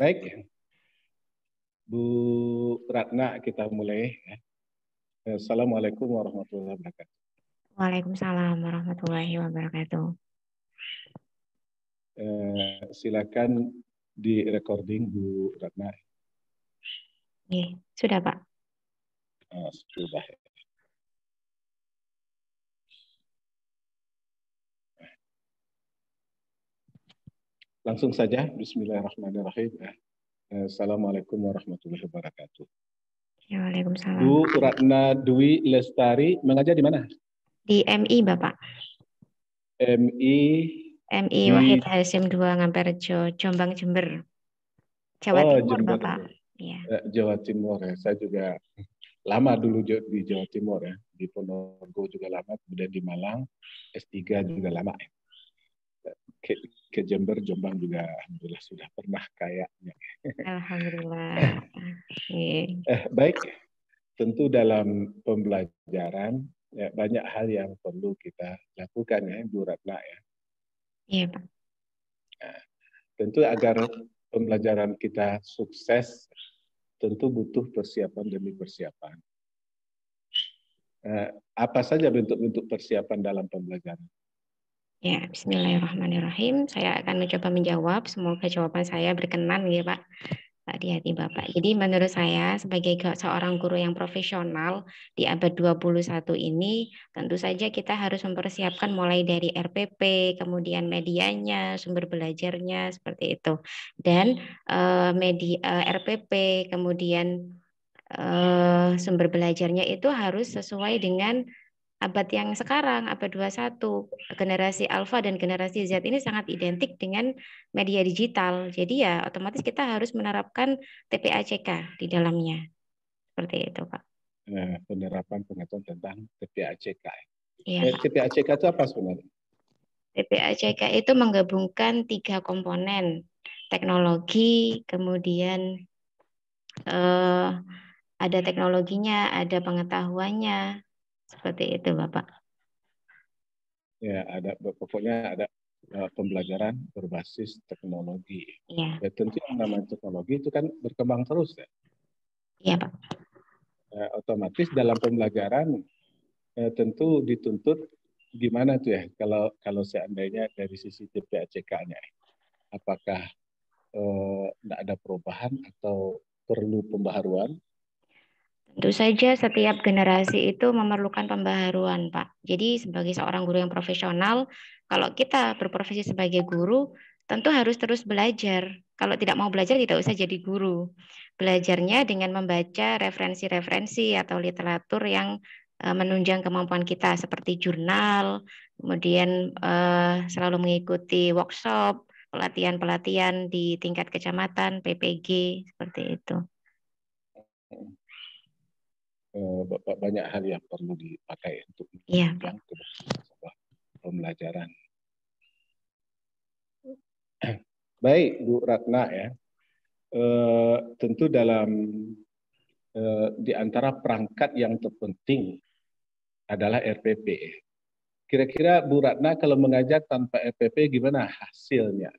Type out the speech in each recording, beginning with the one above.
Baik, ya. Bu Ratna kita mulai. Ya. Assalamualaikum warahmatullahi wabarakatuh. Waalaikumsalam warahmatullahi wabarakatuh. Eh, silakan di recording Bu Ratna. sudah Pak. Eh, sudah. Ya. Langsung saja, Bismillahirrahmanirrahim. Eh, assalamualaikum warahmatullahi wabarakatuh. Ya, Waalaikumsalam. Bu Ratna Dwi Lestari mengajar di mana? Di MI, Bapak. MI MI Wahid Hasim 2 Ngamperjo, Jombang Jember. Jawa oh, Timur, Jember. Bapak. Ya. Jawa Timur ya. Saya juga lama dulu di Jawa Timur ya. Di Ponorogo juga lama, kemudian di Malang, S3 juga lama ya ke, ke Jember, Jombang juga alhamdulillah sudah pernah kayaknya. Alhamdulillah. eh, baik, tentu dalam pembelajaran ya, banyak hal yang perlu kita lakukan ya, Bu Ratna ya. Iya Pak. Nah, tentu agar pembelajaran kita sukses, tentu butuh persiapan demi persiapan. Nah, apa saja bentuk-bentuk persiapan dalam pembelajaran? Ya, bismillahirrahmanirrahim. Saya akan mencoba menjawab. Semoga jawaban saya berkenan ya, Pak. Pak di hati Bapak. Jadi menurut saya sebagai seorang guru yang profesional di abad 21 ini tentu saja kita harus mempersiapkan mulai dari RPP, kemudian medianya, sumber belajarnya seperti itu. Dan eh, media eh, RPP kemudian eh, sumber belajarnya itu harus sesuai dengan abad yang sekarang, abad 21, generasi alfa dan generasi Z ini sangat identik dengan media digital. Jadi ya otomatis kita harus menerapkan TPACK di dalamnya. Seperti itu, Pak. Nah, penerapan pengetahuan tentang TPACK. Ya, TPACK eh, itu apa sebenarnya? TPACK itu menggabungkan tiga komponen, teknologi, kemudian eh, ada teknologinya, ada pengetahuannya, seperti itu Bapak. Ya, ada pokoknya ada eh, pembelajaran berbasis teknologi. Ya. ya tentu yang namanya teknologi itu kan berkembang terus ya. ya Pak. Ya, otomatis dalam pembelajaran ya, tentu dituntut gimana tuh ya kalau kalau seandainya dari sisi TPACK-nya ya. apakah tidak eh, ada perubahan atau perlu pembaharuan Tentu saja setiap generasi itu memerlukan pembaharuan, Pak. Jadi sebagai seorang guru yang profesional, kalau kita berprofesi sebagai guru, tentu harus terus belajar. Kalau tidak mau belajar, tidak usah jadi guru. Belajarnya dengan membaca referensi-referensi atau literatur yang e, menunjang kemampuan kita seperti jurnal, kemudian e, selalu mengikuti workshop, pelatihan-pelatihan di tingkat kecamatan, PPG, seperti itu. Eh, banyak hal yang perlu dipakai untuk yeah. Iya. sebuah pembelajaran. Baik, Bu Ratna ya. Uh, tentu dalam uh, di antara perangkat yang terpenting adalah RPP. Kira-kira Bu Ratna kalau mengajar tanpa RPP gimana hasilnya?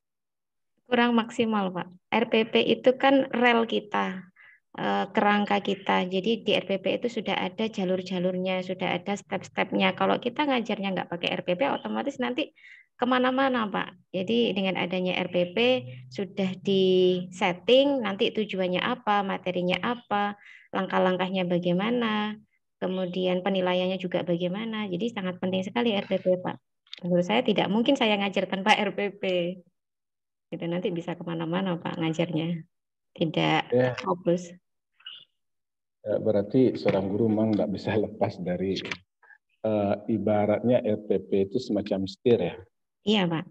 Kurang maksimal, Pak. RPP itu kan rel kita. Eh, kerangka kita. Jadi di RPP itu sudah ada jalur-jalurnya, sudah ada step-stepnya. Kalau kita ngajarnya nggak pakai RPP, otomatis nanti kemana-mana, Pak. Jadi dengan adanya RPP sudah di setting, nanti tujuannya apa, materinya apa, langkah-langkahnya bagaimana, kemudian penilaiannya juga bagaimana. Jadi sangat penting sekali RPP, Pak. Menurut saya tidak mungkin saya ngajar tanpa RPP. Itu nanti bisa kemana-mana, Pak, ngajarnya. Tidak yeah. fokus. Eh, berarti seorang guru memang nggak bisa lepas dari uh, ibaratnya RPP itu semacam setir ya. Iya pak,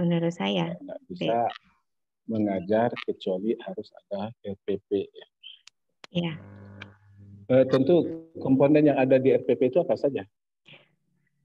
menurut saya. Nggak bisa mengajar kecuali harus ada RPP. Ya? Iya. Uh, tentu komponen yang ada di RPP itu apa saja?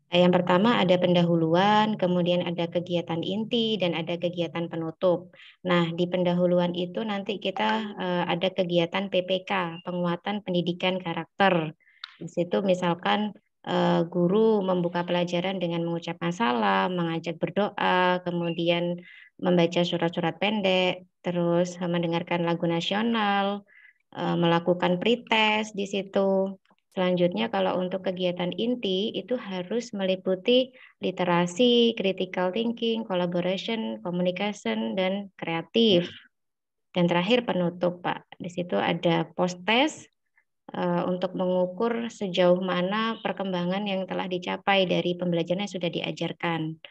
Nah, yang pertama ada pendahuluan, kemudian ada kegiatan inti dan ada kegiatan penutup. Nah, di pendahuluan itu nanti kita eh, ada kegiatan PPK, penguatan pendidikan karakter. Di situ misalkan eh, guru membuka pelajaran dengan mengucapkan salam, mengajak berdoa, kemudian membaca surat-surat pendek, terus mendengarkan lagu nasional, eh, melakukan pretest di situ Selanjutnya kalau untuk kegiatan inti itu harus meliputi literasi, critical thinking, collaboration, communication, dan kreatif. Dan terakhir penutup Pak, di situ ada post test eh, untuk mengukur sejauh mana perkembangan yang telah dicapai dari pembelajaran yang sudah diajarkan.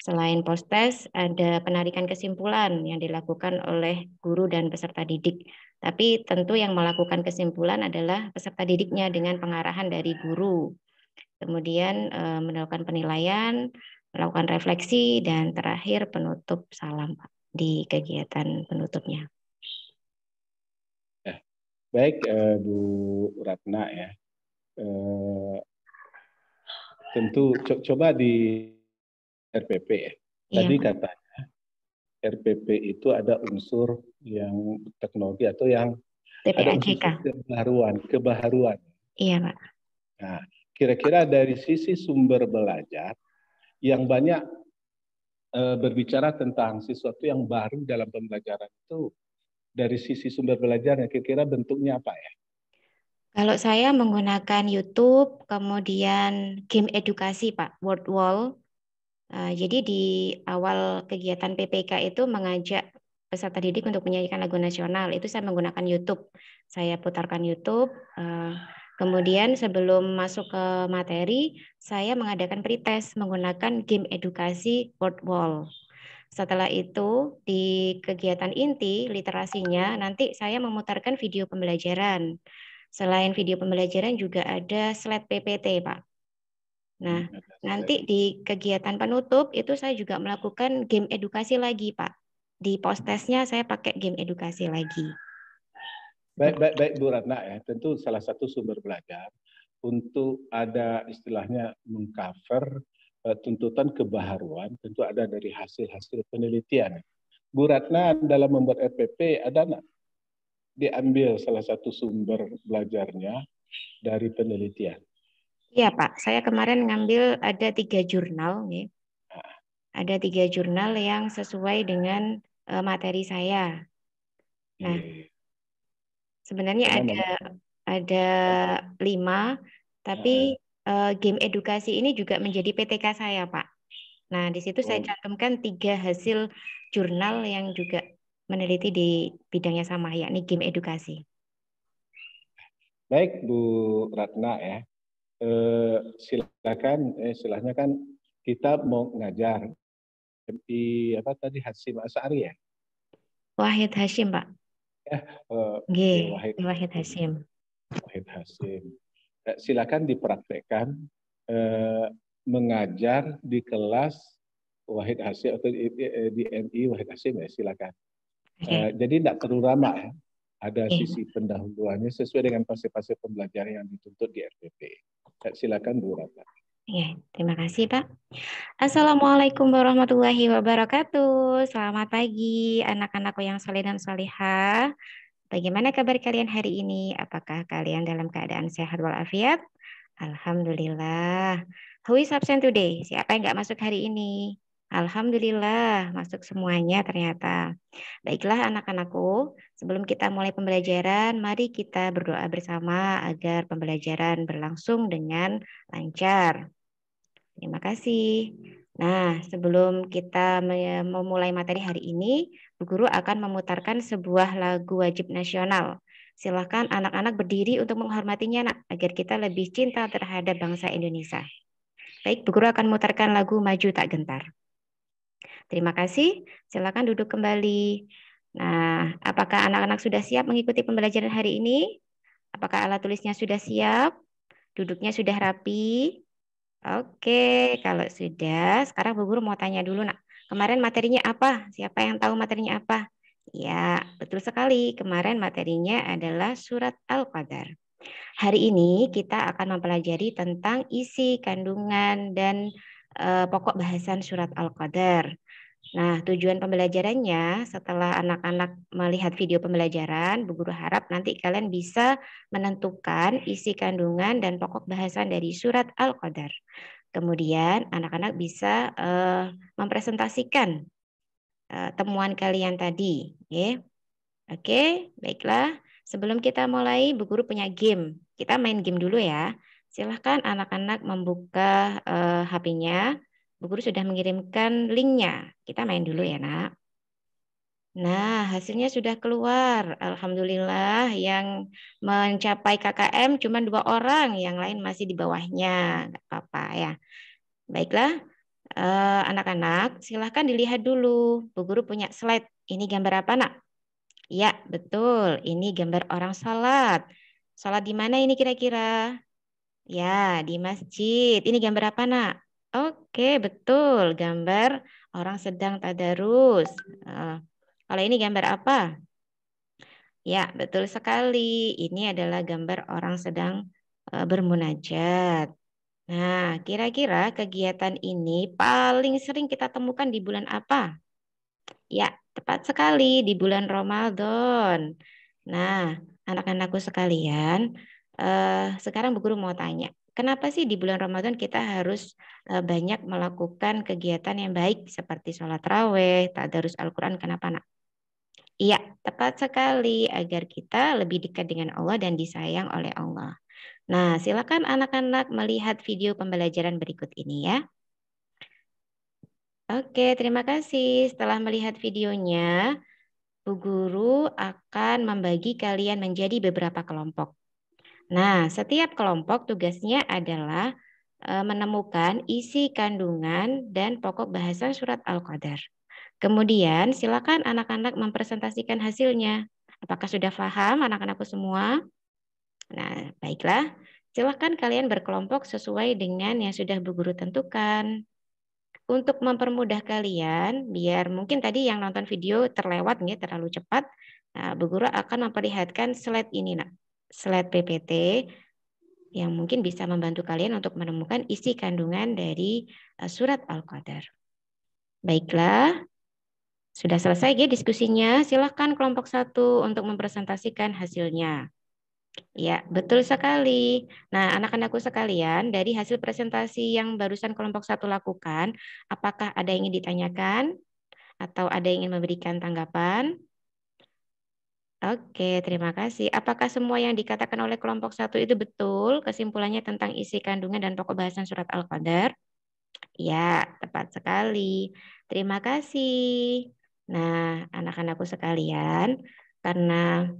Selain post test, ada penarikan kesimpulan yang dilakukan oleh guru dan peserta didik tapi tentu yang melakukan kesimpulan adalah peserta didiknya dengan pengarahan dari guru. Kemudian eh, melakukan penilaian, melakukan refleksi, dan terakhir penutup salam Pak, di kegiatan penutupnya. Eh, baik eh, Bu Ratna ya. tentu co coba di RPP ya. Iya. Tadi ya. kata RPP itu ada unsur yang teknologi atau yang TPAJK. kebaruan, kebaharuan. Iya, Pak. Nah, kira-kira dari sisi sumber belajar yang banyak e, berbicara tentang sesuatu yang baru dalam pembelajaran itu dari sisi sumber belajar, kira-kira bentuknya apa ya? Kalau saya menggunakan YouTube, kemudian game edukasi, Pak, World Wall, Eh, jadi di awal kegiatan PPK itu mengajak peserta didik untuk menyanyikan lagu nasional. Itu saya menggunakan YouTube. Saya putarkan YouTube. Eh, kemudian sebelum masuk ke materi, saya mengadakan pretest menggunakan game edukasi World Wall. Setelah itu, di kegiatan inti literasinya, nanti saya memutarkan video pembelajaran. Selain video pembelajaran juga ada slide PPT, Pak. Nah, hmm, nanti ya. di kegiatan penutup itu saya juga melakukan game edukasi lagi, Pak. Di postesnya saya pakai game edukasi lagi. Baik, baik, baik Bu Ratna ya. Tentu salah satu sumber belajar untuk ada istilahnya mengcover uh, tuntutan kebaharuan tentu ada dari hasil-hasil penelitian. Bu Ratna dalam membuat RPP ada nggak diambil salah satu sumber belajarnya dari penelitian? Iya Pak, saya kemarin ngambil ada tiga jurnal, nih. ada tiga jurnal yang sesuai dengan eh, materi saya. Iya, nah, iya. sebenarnya ada ada lima, tapi uh, game edukasi ini juga menjadi PTK saya Pak. Nah, di situ saya oh. cantumkan tiga hasil jurnal yang juga meneliti di bidangnya sama, yakni game edukasi. Baik Bu Ratna ya, eh, silakan eh, kan kita mau ngajar di apa tadi Hasim Asari ya Wahid Hasim Pak ya eh, Wahid, Wahid Hasim Wahid Hasim eh, silakan dipraktekkan eh, mengajar di kelas Wahid Hasim atau di, di MI Wahid Hasim ya silakan okay. eh, jadi tidak perlu ramah ya ada iya. sisi pendahuluannya sesuai dengan fase-fase pembelajaran yang dituntut di RPP. Eh, silakan Bu Ratna. Ya, terima kasih Pak. Assalamualaikum warahmatullahi wabarakatuh. Selamat pagi anak-anakku yang soleh dan soleha. Bagaimana kabar kalian hari ini? Apakah kalian dalam keadaan sehat walafiat? Alhamdulillah. Who is absent today? Siapa yang nggak masuk hari ini? Alhamdulillah, masuk semuanya ternyata. Baiklah anak-anakku, sebelum kita mulai pembelajaran, mari kita berdoa bersama agar pembelajaran berlangsung dengan lancar. Terima kasih. Nah, sebelum kita memulai materi hari ini, Bu Guru akan memutarkan sebuah lagu wajib nasional. Silahkan anak-anak berdiri untuk menghormatinya, nak, agar kita lebih cinta terhadap bangsa Indonesia. Baik, Bu Guru akan memutarkan lagu Maju Tak Gentar. Terima kasih. Silakan duduk kembali. Nah, apakah anak-anak sudah siap mengikuti pembelajaran hari ini? Apakah alat tulisnya sudah siap? Duduknya sudah rapi? Oke, kalau sudah, sekarang Bu Guru mau tanya dulu, nak. Kemarin materinya apa? Siapa yang tahu materinya apa? Ya, betul sekali. Kemarin materinya adalah surat Al-Qadar. Hari ini kita akan mempelajari tentang isi kandungan dan e, pokok bahasan surat Al-Qadar. Nah, tujuan pembelajarannya setelah anak-anak melihat video pembelajaran, Bu Guru harap nanti kalian bisa menentukan isi kandungan dan pokok bahasan dari surat Al-Qadar. Kemudian anak-anak bisa uh, mempresentasikan uh, temuan kalian tadi. Oke, okay, baiklah. Sebelum kita mulai, Bu Guru punya game. Kita main game dulu ya. Silahkan anak-anak membuka uh, eh, HP-nya. Bu Guru sudah mengirimkan linknya. Kita main dulu ya, Nak. Nah, hasilnya sudah keluar. Alhamdulillah yang mencapai KKM cuma dua orang, yang lain masih di bawahnya. Nggak apa-apa ya. Baiklah, eh, anak-anak eh, silahkan dilihat dulu. Bu Guru punya slide. Ini gambar apa, nak? Ya, betul. Ini gambar orang salat. Salat di mana ini kira-kira? Ya, di masjid. Ini gambar apa, nak? Oke, betul. Gambar orang sedang tadarus. Eh, kalau ini gambar apa? Ya, betul sekali. Ini adalah gambar orang sedang eh, bermunajat. Nah, kira-kira kegiatan ini paling sering kita temukan di bulan apa? Ya, tepat sekali di bulan Ramadan. Nah, anak-anakku sekalian, eh, sekarang Bu Guru mau tanya. Kenapa sih di bulan Ramadan kita harus eh, banyak melakukan kegiatan yang baik seperti sholat raweh, tadarus Al-Quran, kenapa nak? Iya, tepat sekali agar kita lebih dekat dengan Allah dan disayang oleh Allah. Nah, silakan anak-anak melihat video pembelajaran berikut ini ya. Oke, terima kasih. Setelah melihat videonya, Bu Guru akan membagi kalian menjadi beberapa kelompok. Nah, setiap kelompok tugasnya adalah eh, menemukan isi kandungan dan pokok bahasan surat Al-Qadar. Kemudian silakan anak-anak mempresentasikan hasilnya. Apakah sudah paham anak-anakku semua? Nah, baiklah. Silakan kalian berkelompok sesuai dengan yang sudah Bu Guru tentukan. Untuk mempermudah kalian, biar mungkin tadi yang nonton video terlewat nih terlalu cepat, nah, Bu Guru akan memperlihatkan slide ini, nak slide PPT yang mungkin bisa membantu kalian untuk menemukan isi kandungan dari eh, surat Al-Qadar. Baiklah, sudah selesai ya diskusinya. Silahkan kelompok satu untuk mempresentasikan hasilnya. Ya, betul sekali. Nah, anak-anakku sekalian, dari hasil presentasi yang barusan kelompok satu lakukan, apakah ada yang ingin ditanyakan? Atau ada yang ingin memberikan tanggapan? Oke, terima kasih. Apakah semua yang dikatakan oleh kelompok satu itu betul kesimpulannya tentang isi kandungan dan pokok bahasan surat Al-Qadar? Ya, tepat sekali. Terima kasih. Nah, anak-anakku sekalian, karena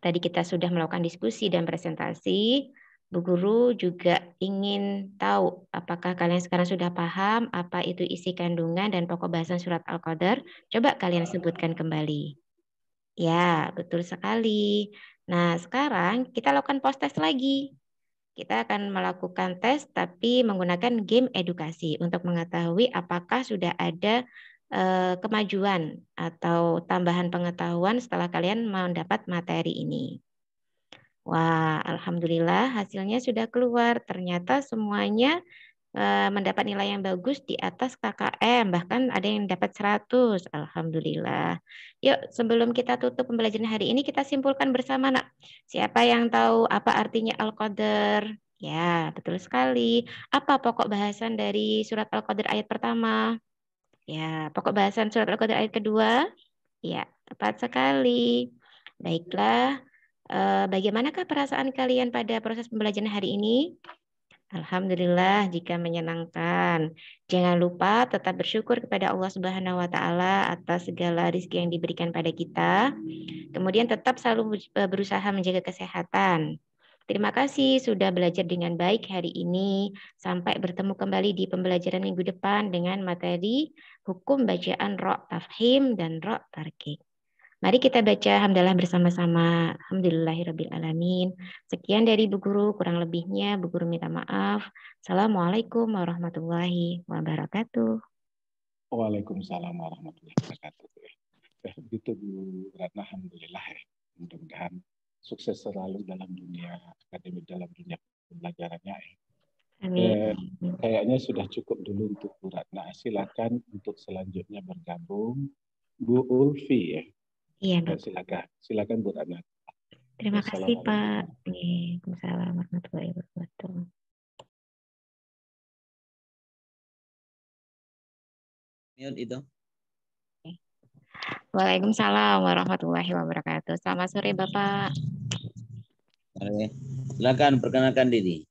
tadi kita sudah melakukan diskusi dan presentasi, Bu Guru juga ingin tahu apakah kalian sekarang sudah paham apa itu isi kandungan dan pokok bahasan surat Al-Qadar. Coba kalian sebutkan kembali. Ya, betul sekali. Nah, sekarang kita lakukan post test lagi. Kita akan melakukan tes tapi menggunakan game edukasi untuk mengetahui apakah sudah ada eh, kemajuan atau tambahan pengetahuan setelah kalian mendapat materi ini. Wah, alhamdulillah hasilnya sudah keluar. Ternyata semuanya Eh, mendapat nilai yang bagus di atas KKM, bahkan ada yang dapat 100. Alhamdulillah. Yuk, sebelum kita tutup pembelajaran hari ini, kita simpulkan bersama, nak. Siapa yang tahu apa artinya al qadr Ya, betul sekali. Apa pokok bahasan dari surat al ayat pertama? Ya, pokok bahasan surat Al-Qadar ayat kedua? Ya, tepat sekali. Baiklah, eh, bagaimanakah perasaan kalian pada proses pembelajaran hari ini? Alhamdulillah jika menyenangkan. Jangan lupa tetap bersyukur kepada Allah Subhanahu wa taala atas segala rezeki yang diberikan pada kita. Kemudian tetap selalu eh, berusaha menjaga kesehatan. Terima kasih sudah belajar dengan baik hari ini. Sampai bertemu kembali di pembelajaran minggu depan dengan materi hukum bacaan roh tafhim dan roh tarkik. Mari kita baca hamdalah bersama-sama. alamin. Sekian dari Bu Guru, kurang lebihnya Bu Guru minta maaf. Assalamualaikum warahmatullahi wabarakatuh. Waalaikumsalam warahmatullahi wabarakatuh. Ya, eh, begitu Bu Ratna, Alhamdulillah ya. Mudah-mudahan sukses selalu dalam dunia akademik, dalam dunia pembelajarannya ya. Amin. Eh, kayaknya sudah cukup dulu untuk Bu Ratna. Silakan untuk selanjutnya bergabung Bu Ulfi ya. Iya, nah, dok. Silakan, silakan Bu Ana. Terima kasih Pak. Waalaikumsalam warahmatullahi wabarakatuh. Mute itu. Waalaikumsalam warahmatullahi wabarakatuh. Selamat sore Bapak. Silakan perkenalkan diri.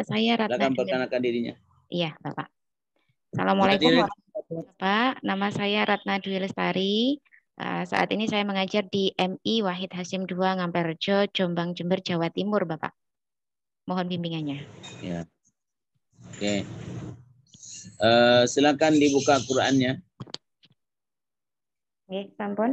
saya Ratna. Silakan perkenalkan dirinya. Iya, Bapak. Assalamualaikum warahmatullahi wabarakatuh. nama saya Ratna Dwi Lestari. Eh, saat ini saya mengajar di MI Wahid Hasim II Ngamperjo, Jombang, Jember, Jawa Timur, Bapak. Mohon bimbingannya. Ya. Oke. Okay. Uh, eh, silakan dibuka Qur'annya. Oke, sampun.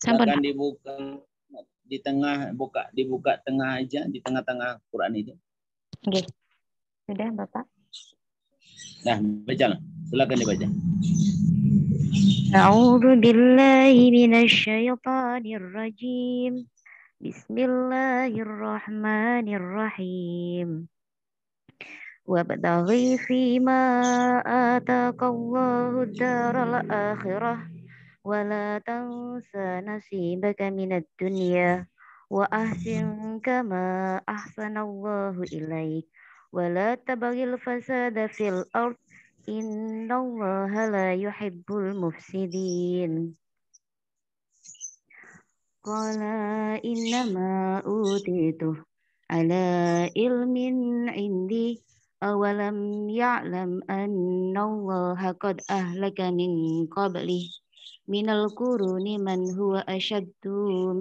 Sampun. Silakan dibuka di tengah buka dibuka tengah aja di tengah-tengah Quran itu. Oke. Okay. Sudah, Bapak. Nah, baca. Silakan dibaca. A'udzu billahi minasyaitonir rajim. Bismillahirrahmanirrahim. وابتغي فيما ataqallahu ad-daral akhirah wala tansa nasibaka minad dunia wa ahsin kama ahsanallahu ilaik wala tabagil fasada fil ard innallaha la yuhibbul mufsidin qala innama utitu ala ilmin indi awalam ya'lam annallaha qad ahlaka min qablihi من القرون من هو أشد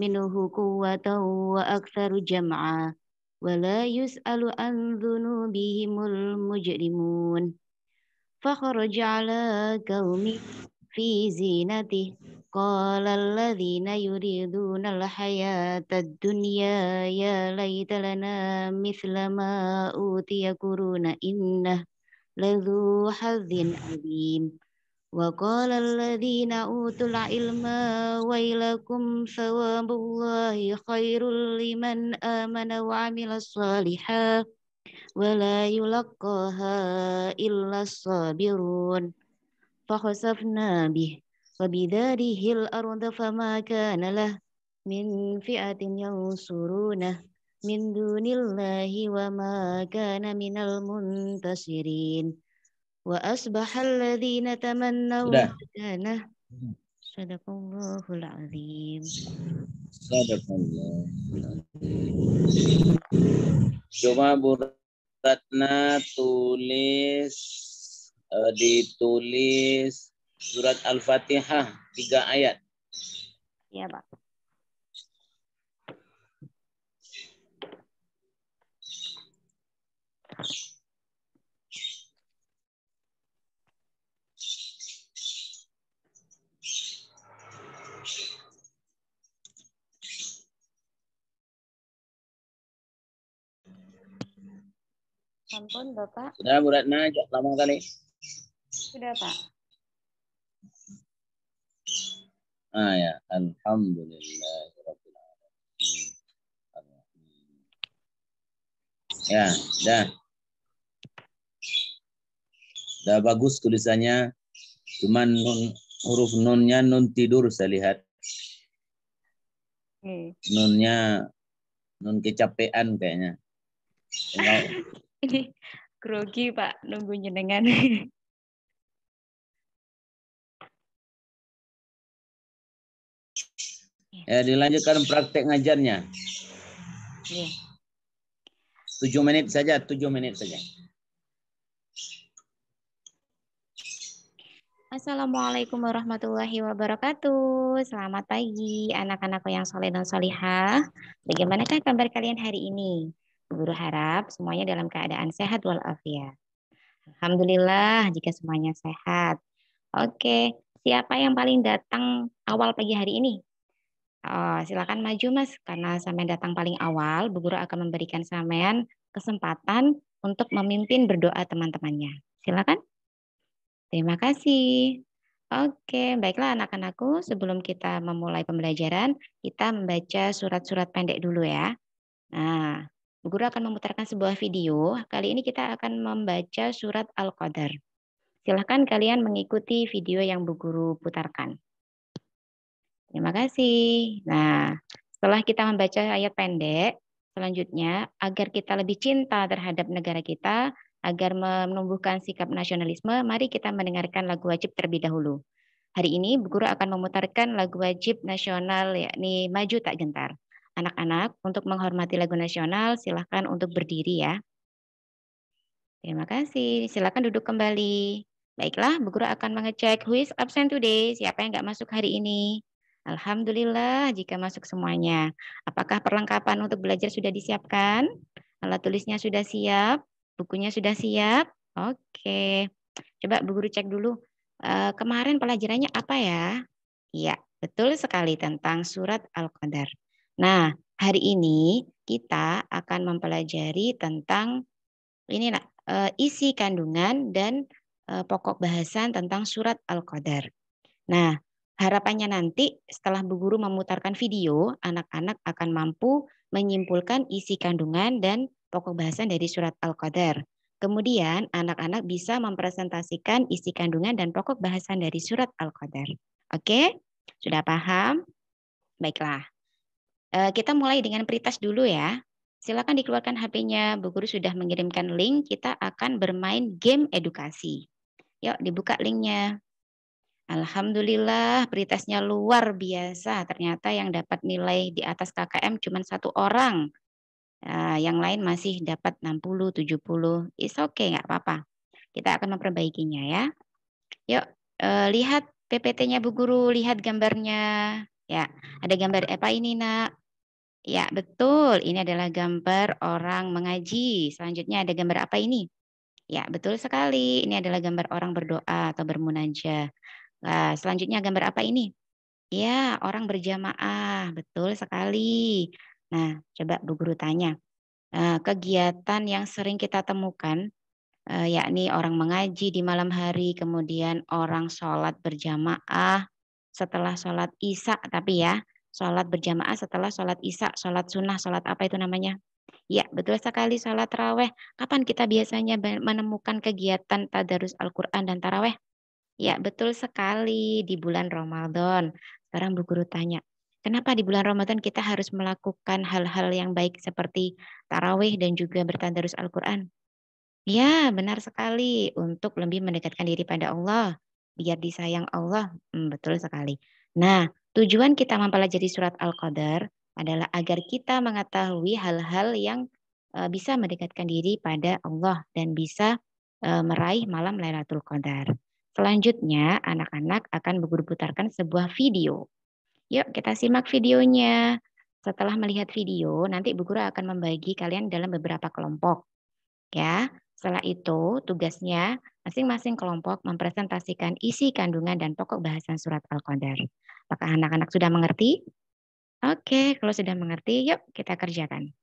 منه قوة وأكثر جمعا ولا يسأل عن ذنوبهم المجرمون فخرج على قومه في زينته قال الذين يريدون الحياة الدنيا يا ليت لنا مثل ما أوتي قرون إنه لذو حظ عظيم وقال الذين أوتوا العلم ويلكم ثواب الله خير لمن آمن وعمل صالحا ولا يلقاها إلا الصابرون فخسفنا به وبداره الأرض فما كان له من فئة ينصرونه من دون الله وما كان من المنتصرين Wa asbahal ladzina tamannaw makanah. Sadaqallahul azim. Sadaqallahul azim. Bu Ratna tulis uh, ditulis surat Al-Fatihah tiga ayat. Iya, Pak. Thank you. Ampun, Bapak. Sudah, Bu Ratna, lama kali. Sudah, Pak. Ah ya, alhamdulillah Ya, dah. Dah bagus tulisannya. Cuman nun, huruf nunnya nun tidur saya lihat. Hmm. Nunnya nun kecapean kayaknya ini grogi Pak nunggu nyenengan Ya, dilanjutkan praktek ngajarnya. Iya. Tujuh menit saja, tujuh menit saja. Assalamualaikum warahmatullahi wabarakatuh. Selamat pagi anak-anakku yang soleh dan solihah. Bagaimanakah kabar kalian hari ini? Guru harap semuanya dalam keadaan sehat walafiat. Alhamdulillah jika semuanya sehat. Oke, siapa yang paling datang awal pagi hari ini? Oh, silakan maju mas, karena sampean datang paling awal, Bu Guru akan memberikan sampean kesempatan untuk memimpin berdoa teman-temannya. Silakan. Terima kasih. Oke, baiklah anak-anakku, sebelum kita memulai pembelajaran, kita membaca surat-surat pendek dulu ya. Nah, Guru akan memutarkan sebuah video. Kali ini kita akan membaca surat Al-Qadar. Silahkan kalian mengikuti video yang Bu Guru putarkan. Terima kasih. Nah, setelah kita membaca ayat pendek, selanjutnya agar kita lebih cinta terhadap negara kita, agar menumbuhkan sikap nasionalisme, mari kita mendengarkan lagu wajib terlebih dahulu. Hari ini, Bu Guru akan memutarkan lagu wajib nasional yakni Maju Tak Gentar anak-anak untuk menghormati lagu nasional, silahkan untuk berdiri ya. Terima kasih. Silahkan duduk kembali. Baiklah, Bu Guru akan mengecek who is absent today, siapa yang nggak masuk hari ini. Alhamdulillah jika masuk semuanya. Apakah perlengkapan untuk belajar sudah disiapkan? Alat tulisnya sudah siap? Bukunya sudah siap? Oke. Coba Bu Guru cek dulu. Eh, kemarin pelajarannya apa ya? Iya, betul sekali tentang surat Al-Qadar. Nah, hari ini kita akan mempelajari tentang ini nak, eh, isi kandungan dan eh, pokok bahasan tentang surat Al-Qadar. Nah, harapannya nanti setelah Bu Guru memutarkan video, anak-anak akan mampu menyimpulkan isi kandungan dan pokok bahasan dari surat Al-Qadar. Kemudian anak-anak bisa mempresentasikan isi kandungan dan pokok bahasan dari surat Al-Qadar. Oke? Sudah paham? Baiklah. Eh, kita mulai dengan pritas dulu ya. Silakan dikeluarkan HP-nya. Bu Guru sudah mengirimkan link. Kita akan bermain game edukasi. Yuk, dibuka link-nya. Alhamdulillah, pritasnya luar biasa. Ternyata yang dapat nilai di atas KKM cuma satu orang. Eh, yang lain masih dapat 60, 70. It's okay, nggak apa-apa. Kita akan memperbaikinya ya. Yuk, eh, lihat PPT-nya Bu Guru, lihat gambarnya. Ya, ada gambar apa ini, Nak? Ya, betul. Ini adalah gambar orang mengaji. Selanjutnya ada gambar apa ini? Ya, betul sekali. Ini adalah gambar orang berdoa atau bermunajat. Nah, selanjutnya gambar apa ini? Ya, orang berjamaah. Betul sekali. Nah, coba Bu Guru tanya. Eh, kegiatan yang sering kita temukan, eh, yakni orang mengaji di malam hari, kemudian orang sholat berjamaah setelah sholat isya, tapi ya, sholat berjamaah setelah sholat isya, sholat sunnah, sholat apa itu namanya? Ya, betul sekali sholat raweh. Kapan kita biasanya menemukan kegiatan tadarus Al-Quran dan taraweh? Ya, betul sekali di bulan Ramadan. Sekarang Bu Guru tanya, kenapa di bulan Ramadan kita harus melakukan hal-hal yang baik seperti taraweh dan juga bertadarus Al-Quran? Ya, benar sekali. Untuk lebih mendekatkan diri pada Allah. Biar disayang Allah. Hmm, betul sekali. Nah, Tujuan kita mempelajari surat Al-Qadar adalah agar kita mengetahui hal-hal yang eh, bisa mendekatkan diri pada Allah dan bisa eh, meraih malam Lailatul Qadar. Selanjutnya, anak-anak akan berputarkan sebuah video. Yuk, kita simak videonya. Setelah melihat video, nanti Bu Guru akan membagi kalian dalam beberapa kelompok. Ya, setelah itu tugasnya masing-masing kelompok mempresentasikan isi kandungan dan pokok bahasan surat Al-Qadar. Apakah anak-anak sudah mengerti? Oke, kalau sudah mengerti, yuk kita kerjakan.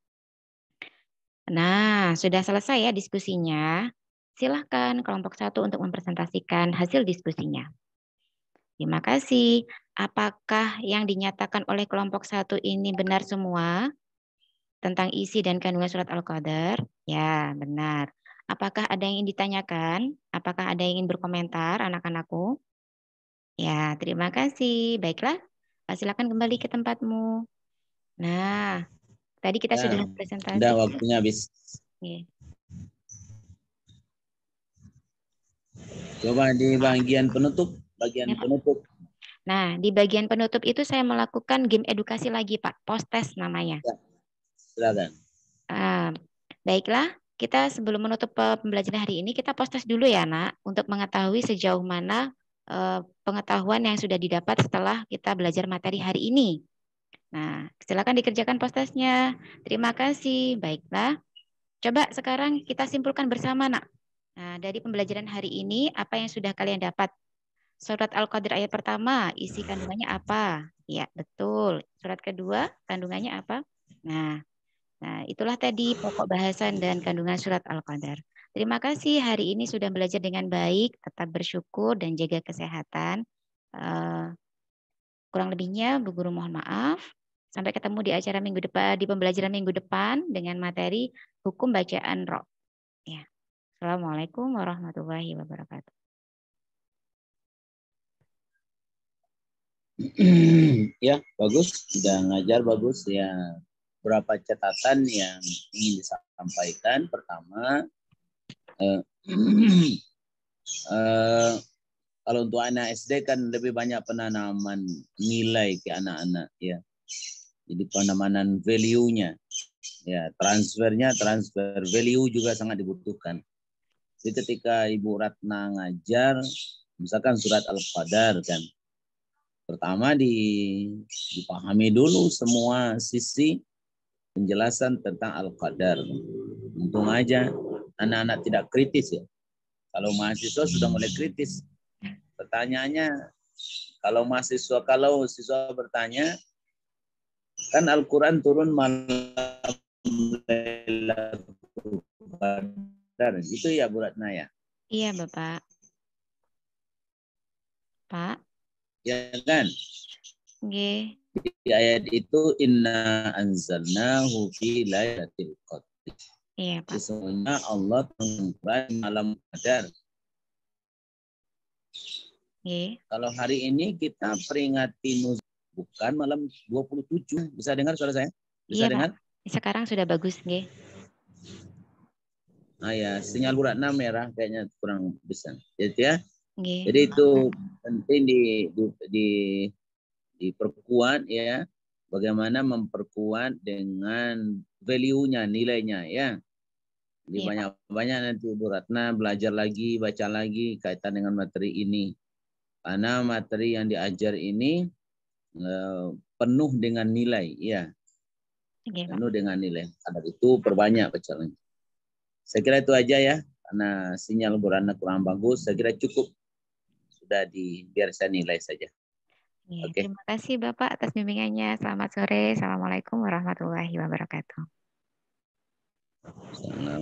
Nah, sudah selesai ya diskusinya. Silahkan kelompok satu untuk mempresentasikan hasil diskusinya. Terima kasih. Apakah yang dinyatakan oleh kelompok satu ini benar semua? Tentang isi dan kandungan surat Al-Qadar? Ya, benar. Apakah ada yang ingin ditanyakan? Apakah ada yang ingin berkomentar anak-anakku? Ya, terima kasih. Baiklah, silakan kembali ke tempatmu. Nah, tadi kita nah, ya, sudah presentasi. Sudah waktunya habis. Ya. Coba di bagian penutup, bagian ya, penutup. Nah, di bagian penutup itu saya melakukan game edukasi lagi, Pak. Post test namanya. Ya, silakan. Uh, baiklah, kita sebelum menutup pembelajaran hari ini, kita post test dulu ya, Nak, untuk mengetahui sejauh mana Eh, pengetahuan yang sudah didapat setelah kita belajar materi hari ini. Nah, silakan dikerjakan postesnya. Terima kasih. Baiklah. Coba sekarang kita simpulkan bersama, nak. Nah, dari pembelajaran hari ini, apa yang sudah kalian dapat? Surat al qadr ayat pertama, isi kandungannya apa? Ya, betul. Surat kedua, kandungannya apa? Nah, nah itulah tadi pokok bahasan dan kandungan surat al qadr Terima kasih hari ini sudah belajar dengan baik, tetap bersyukur dan jaga kesehatan. Eh, kurang lebihnya Bu Guru mohon maaf. Sampai ketemu di acara minggu depan, di pembelajaran minggu depan dengan materi hukum bacaan roh. Ya. Assalamualaikum warahmatullahi wabarakatuh. ya, bagus. Sudah ngajar bagus ya. Berapa catatan yang ingin disampaikan? Pertama, Uh, kalau untuk anak SD kan lebih banyak penanaman nilai ke anak-anak ya. Jadi penanaman value-nya. Ya, transfernya transfer value juga sangat dibutuhkan. Jadi ketika Ibu Ratna ngajar misalkan surat Al-Qadar kan. Pertama di dipahami dulu semua sisi penjelasan tentang Al-Qadar. Untung aja anak-anak tidak kritis ya. Kalau mahasiswa sudah mulai kritis. Pertanyaannya, kalau mahasiswa, kalau siswa bertanya, kan Al-Quran turun malam Itu ya Bu Ratna ya? Iya Bapak. Pak? Ya kan? Oke. Di ayat itu inna anzalnahu fi lailatul qadar. Iya, Pak. Sesungguhnya Allah mengubah malam Badar. Iya. Kalau hari ini kita peringati bukan malam 27. Bisa dengar suara saya? Bisa iya, dengar? Pak. Sekarang sudah bagus, nggih. Ah ya, sinyal uratnya merah kayaknya kurang besar. Jadi ya. Iya. Jadi itu penting di di, di diperkuat ya bagaimana memperkuat dengan value-nya, nilainya ya. Jadi iya, banyak-banyak nanti Bu Ratna belajar lagi, baca lagi kaitan dengan materi ini. Karena materi yang diajar ini eh, penuh dengan nilai, ya. Okay, iya, penuh dengan nilai. Karena itu perbanyak baca lagi. Saya kira itu aja ya, karena sinyal Bu Ratna kurang bagus. Saya kira cukup sudah di biar saya nilai saja. Ya, okay. Terima kasih Bapak atas bimbingannya. Selamat sore. Assalamualaikum warahmatullahi wabarakatuh. 真的。